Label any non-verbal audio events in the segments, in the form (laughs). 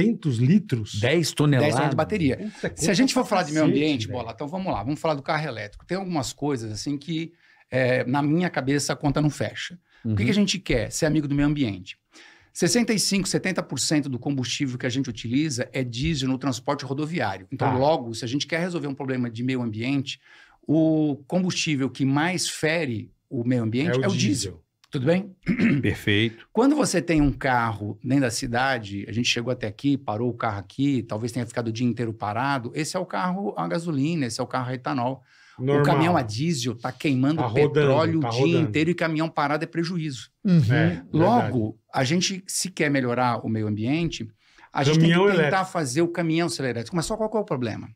600 litros? 10 toneladas. 10 toneladas de bateria. Puta, Se a gente for falar de meio ambiente, velho. bola, então vamos lá, vamos falar do carro elétrico. Tem algumas coisas assim que, é, na minha cabeça, a conta não fecha. Uhum. O que, que a uhum. gente quer? Ser amigo do meio ambiente. 65, 70% do combustível que a gente utiliza é diesel no transporte rodoviário. Então, tá. logo, se a gente quer resolver um problema de meio ambiente, o combustível que mais fere o meio ambiente é o, é o diesel. diesel. Tudo bem? Perfeito. Quando você tem um carro dentro da cidade, a gente chegou até aqui, parou o carro aqui, talvez tenha ficado o dia inteiro parado, esse é o carro a gasolina, esse é o carro a etanol. Normal. O caminhão a diesel está queimando tá rodando, petróleo tá o dia rodando. inteiro e caminhão parado é prejuízo. Uhum. É, Logo, a gente, se quer melhorar o meio ambiente, a caminhão gente tem que tentar elétrico. fazer o caminhão ser elétrico. Mas só qual é o problema?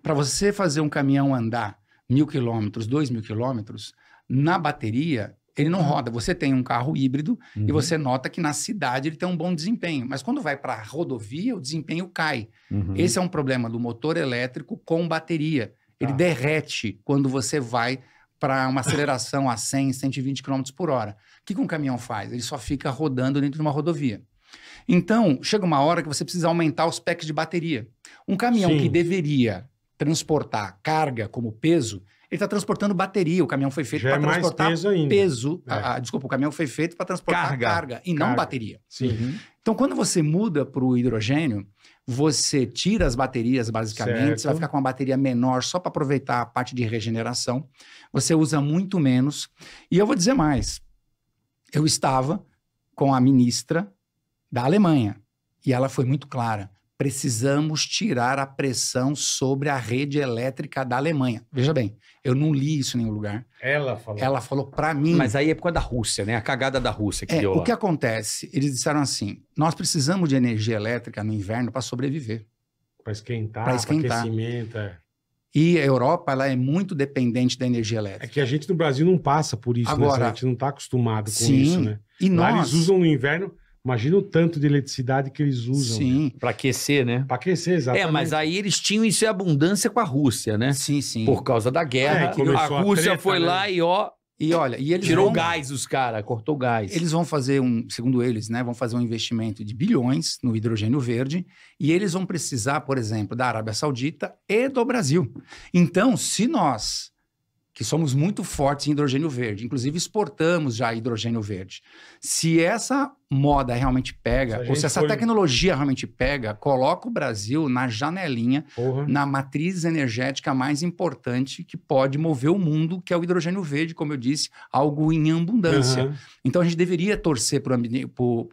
Para você fazer um caminhão andar mil quilômetros, dois mil quilômetros, na bateria ele não roda. Você tem um carro híbrido uhum. e você nota que na cidade ele tem um bom desempenho, mas quando vai para a rodovia, o desempenho cai. Uhum. Esse é um problema do motor elétrico com bateria. Ele ah. derrete quando você vai para uma (coughs) aceleração a 100, 120 km por hora. O que, que um caminhão faz? Ele só fica rodando dentro de uma rodovia. Então, chega uma hora que você precisa aumentar os packs de bateria. Um caminhão Sim. que deveria transportar carga como peso, ele está transportando bateria. O caminhão foi feito para é transportar peso. Ainda. peso ah, é. a, ah, a, desculpa, o caminhão foi feito para transportar carga, carga e carga. não bateria. Sim. Uhum. Então, quando você muda para o hidrogênio, você tira as baterias, basicamente. Certo. Você vai ficar com uma bateria menor só para aproveitar a parte de regeneração. Você usa muito menos. E eu vou dizer mais. Eu estava com a ministra da Alemanha e ela foi muito clara precisamos tirar a pressão sobre a rede elétrica da Alemanha. Veja bem, eu não li isso em nenhum lugar. Ela falou. Ela falou para mim. Mas aí é por causa da Rússia, né? A cagada da Rússia que é, deu lá. O que acontece? Eles disseram assim: nós precisamos de energia elétrica no inverno para sobreviver. Para esquentar, para esquentar. aquecimento. É. E a Europa ela é muito dependente da energia é elétrica. É que a gente no Brasil não passa por isso, né? Agora, né? A gente não está acostumado com sim, isso, né? E Lá nós, eles usam no inverno Imagina o tanto de eletricidade que eles usam. Né? Sim. Né? Para aquecer, né? Para aquecer, exatamente. É, mas aí eles tinham isso em abundância com a Rússia, né? Sim, sim. Por causa da guerra. É, a Rússia a treta, foi né? lá e ó. E olha, e eles tirou vão... gás os caras, cortou gás. Eles vão fazer um, segundo eles, né, vão fazer um investimento de bilhões no hidrogênio verde e eles vão precisar, por exemplo, da Arábia Saudita e do Brasil. Então, se nós que somos muito fortes em hidrogênio verde, inclusive exportamos já hidrogênio verde. Se essa moda realmente pega, se ou se essa foi... tecnologia realmente pega, coloca o Brasil na janelinha, Porra. na matriz energética mais importante que pode mover o mundo, que é o hidrogênio verde, como eu disse, algo em abundância. Uhum. Então a gente deveria torcer para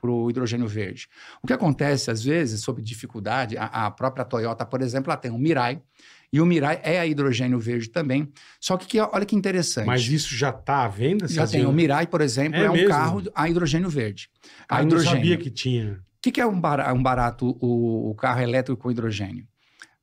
o hidrogênio verde. O que acontece, às vezes, sob dificuldade, a, a própria Toyota, por exemplo, ela tem um Mirai, e o Mirai é a hidrogênio verde também. Só que, que olha que interessante. Mas isso já está à venda? Já tem. O Mirai, por exemplo, é, é um carro a hidrogênio verde. A ah, Eu hidrogênio. não sabia que tinha. O que, que, é um barato, um barato o, o, carro elétrico com hidrogênio?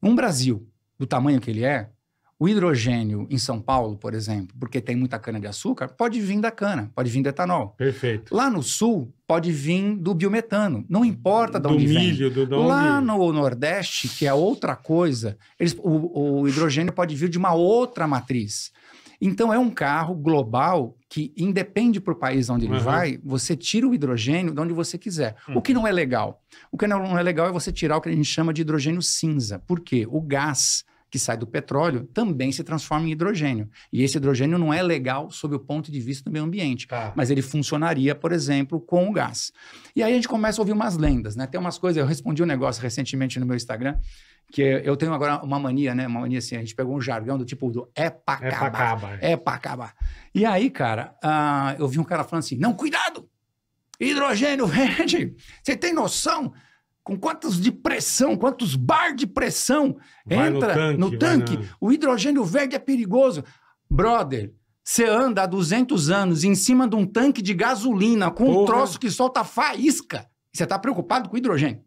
Um Brasil, do tamanho que ele é, o hidrogênio em São Paulo, por exemplo, porque tem muita cana de açúcar, pode vir da cana, pode vir do etanol. Perfeito. Lá no sul, pode vir do biometano, não importa de onde do milho, vem. Do, Lá no Nordeste, que é outra coisa, eles, o, o hidrogênio pode vir de uma outra matriz. Então é um carro global que independe para o país onde ele uhum. vai, você tira o hidrogênio de onde você quiser. Uhum. O que uhum. não é legal? O que não é legal é você tirar o que a gente chama de hidrogênio cinza. Por quê? O gás que sai do petróleo também se transforma em hidrogênio. E esse hidrogênio não é legal sob o ponto de vista do meio ambiente, ah. mas ele funcionaria, por exemplo, com o gás. E aí a gente começa a ouvir umas lendas, né? Tem umas coisas, eu respondi um negócio recentemente no meu Instagram, que eu tenho agora uma mania, né? Uma mania assim, a gente pegou um jargão do tipo do é pra é acabar. É. é pra acabar. E aí, cara, uh, eu vi um cara falando assim, não, cuidado! Hidrogênio (laughs) verde! Você tem noção? com quantos de pressão, quantos bar de pressão vai entra no tanque. No tanque. O hidrogênio verde é perigoso. Brother, você anda há 200 anos em cima de um tanque de gasolina com Porra. um troço que solta faísca. Você está preocupado com hidrogênio.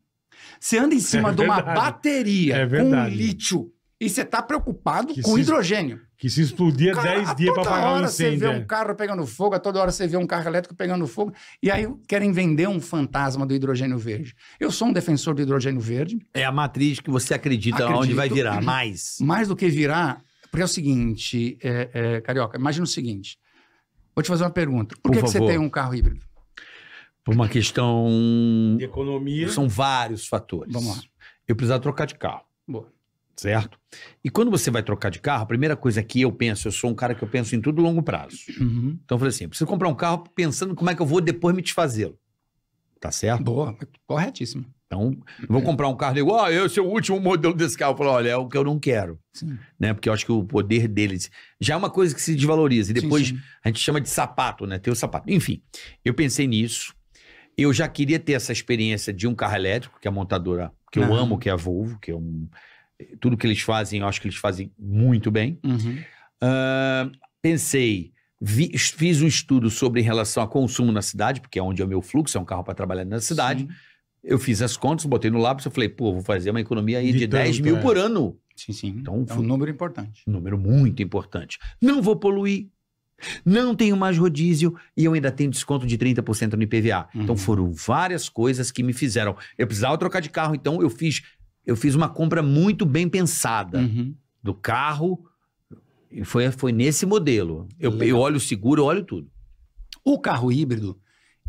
Você anda em cima é de uma bateria é com lítio e você tá preocupado que com se, hidrogênio. Que se explodia 10 dias para apagar um incêndio. Toda hora você vê é. um carro pegando fogo, a toda hora você vê um carro elétrico pegando fogo, e aí querem vender um fantasma do hidrogênio verde. Eu sou um defensor do hidrogênio verde. É a matriz que você acredita Acredito, onde vai virar, mais. Mais do que virar, porque é o seguinte, é, é, Carioca, imagina o seguinte. Vou te fazer uma pergunta. Por, Por que, que você tem um carro híbrido? Por uma questão... De economia. São vários fatores. Vamos lá. Eu precisava trocar de carro. Boa certo? E quando você vai trocar de carro, a primeira coisa que eu penso, eu sou um cara que eu penso em tudo longo prazo. Uhum. Então eu falei assim, eu preciso comprar um carro pensando como é que eu vou depois me desfazê-lo. Tá certo? Boa, corretíssimo. Então, eu vou comprar um carro e digo, ah, oh, esse é o último modelo desse carro. Eu falo, olha, é o que eu não quero. Sim. Né? Porque eu acho que o poder deles já é uma coisa que se desvaloriza. E depois sim, sim. a gente chama de sapato, né? ter o sapato. Enfim, eu pensei nisso. Eu já queria ter essa experiência de um carro elétrico, que é a montadora que eu amo, que é a Volvo, que é um tudo que eles fazem, eu acho que eles fazem muito bem. Uhum. Uh, pensei, vi, fiz um estudo sobre relação a consumo na cidade, porque é onde é o meu fluxo, é um carro para trabalhar na cidade. Sim. Eu fiz as contas, botei no lápis, eu falei, pô, vou fazer uma economia aí de, de tanto, 10 mil é. por ano. Sim, sim. Então, é um número importante. Um número muito importante. Não vou poluir, não tenho mais rodízio e eu ainda tenho desconto de 30% no IPVA. Então, uhum. Então foram várias coisas que me fizeram. Eu precisava trocar de carro, então eu fiz eu fiz uma compra muito bem pensada uhum. do carro. E foi, foi nesse modelo. Eu, eu olho o seguro, eu olho tudo. O carro híbrido,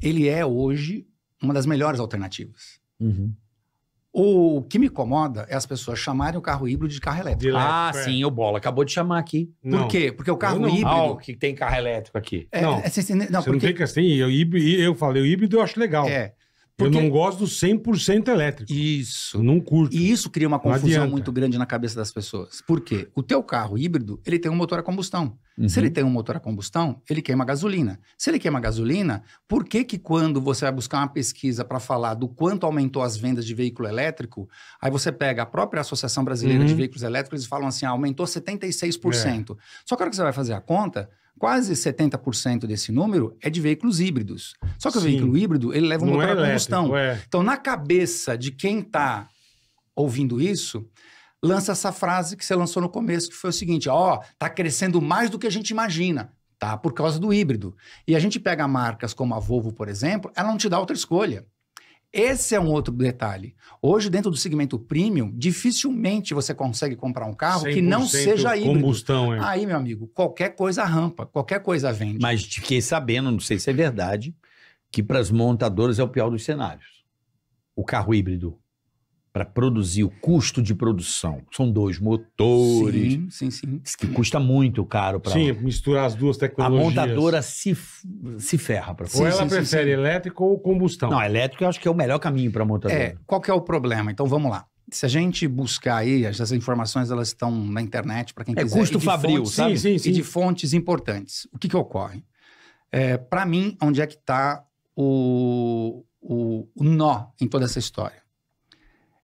ele é hoje uma das melhores alternativas. Uhum. O que me incomoda é as pessoas chamarem o carro híbrido de carro elétrico. De elétrico ah, é. sim, o Bola acabou de chamar aqui. Não. Por quê? Porque o carro híbrido. Ah, que tem carro elétrico aqui. É, não. É, é, é, não, você porque... não tem que assim, eu, eu, eu falei, o híbrido eu acho legal. É. Porque... Eu não gosto do 100% elétrico. Isso. Não curto. E isso cria uma confusão muito grande na cabeça das pessoas. Por quê? O teu carro híbrido, ele tem um motor a combustão. Uhum. Se ele uhum. tem um motor a combustão, ele queima gasolina. Se ele queima gasolina, por que que quando você vai buscar uma pesquisa para falar do quanto aumentou as vendas de veículo elétrico, aí você pega a própria Associação Brasileira uhum. de Veículos Elétricos e falam assim, ah, aumentou 76%. É. Só que a hora que você vai fazer a conta, Quase 70% desse número é de veículos híbridos. Só que Sim. o veículo híbrido, ele leva um é motor é a combustão. É. Então, na cabeça de quem está ouvindo isso, lança essa frase que você lançou no começo, que foi o seguinte, ó, oh, crescendo mais do que a gente imagina, tá? Por causa do híbrido. E a gente pega marcas como a Volvo, por exemplo, ela não te dá outra escolha. Esse é um outro detalhe. Hoje, dentro do segmento premium, dificilmente você consegue comprar um carro que não seja híbrido. Combustão, é. Aí, meu amigo, qualquer coisa rampa, qualquer coisa vende. Mas fiquei sabendo, não sei se é verdade, que para as montadoras é o pior dos cenários. O carro híbrido para produzir o custo de produção. São dois motores. Sim, sim, sim. Que custa muito caro para. Sim, misturar as duas tecnologias. A montadora se, se ferra para Ou ela sim, prefere sim, elétrico ou combustão? Não, elétrico eu acho que é o melhor caminho para a montadora. É, qual que é o problema? Então vamos lá. Se a gente buscar aí, essas informações elas estão na internet para quem é, quiser. É custo fabril, fontes, sabe? Sim, sim, sim. E de fontes importantes. O que, que ocorre? É, para mim, onde é que está o, o, o nó em toda essa história?